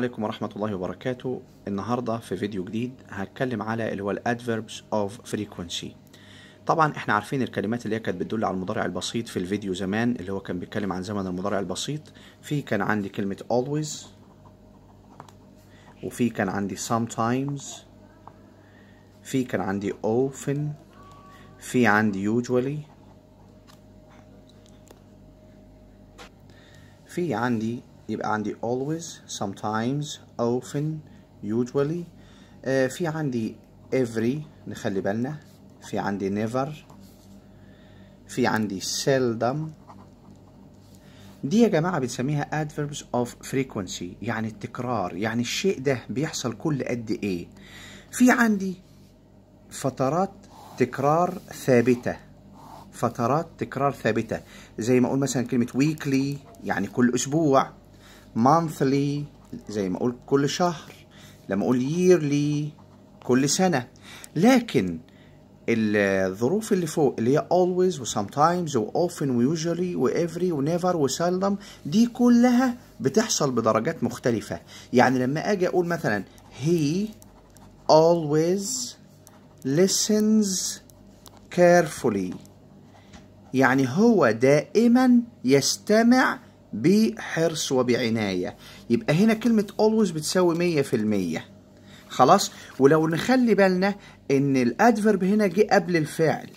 السلام عليكم ورحمة الله وبركاته النهاردة في فيديو جديد هتكلم على اللي هو ال Adverbs of Frequency طبعا احنا عارفين الكلمات اللي هي كانت بتدل على المضارع البسيط في الفيديو زمان اللي هو كان بيتكلم عن زمن المضارع البسيط في كان عندي كلمة always وفي كان عندي sometimes في كان عندي often في عندي usually في عندي يبقى عندي always sometimes often usually آه في عندي every نخلي بالنا في عندي never في عندي seldom دي يا جماعة بنسميها adverbs of frequency يعني التكرار يعني الشيء ده بيحصل كل قد ايه في عندي فترات تكرار ثابتة فترات تكرار ثابتة زي ما اقول مثلا كلمة weekly يعني كل اسبوع monthly زي ما اقول كل شهر لما اقول yearly كل سنه لكن الظروف اللي فوق اللي هي always و sometimes و often و usually و every و never و seldom دي كلها بتحصل بدرجات مختلفة يعني لما أجي أقول مثلا he always listens carefully يعني هو دائما يستمع بحرص وبعناية يبقى هنا كلمة always بتساوي مية في المية خلاص ولو نخلي بالنا ان الادفرب هنا جه قبل الفعل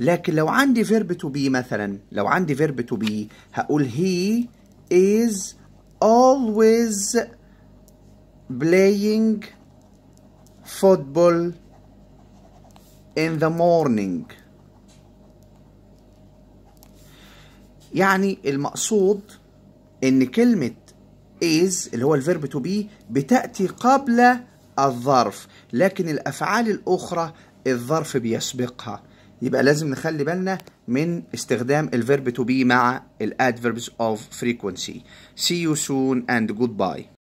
لكن لو عندي فيرب تو بي مثلا لو عندي فيرب تو بي هقول he is always playing football in the morning يعني المقصود ان كلمة is اللي هو الفيرب to be بتأتي قبل الظرف لكن الأفعال الأخرى الظرف بيسبقها يبقى لازم نخلي بالنا من استخدام الفيرب to be مع الادفيربز of frequency see you soon and goodbye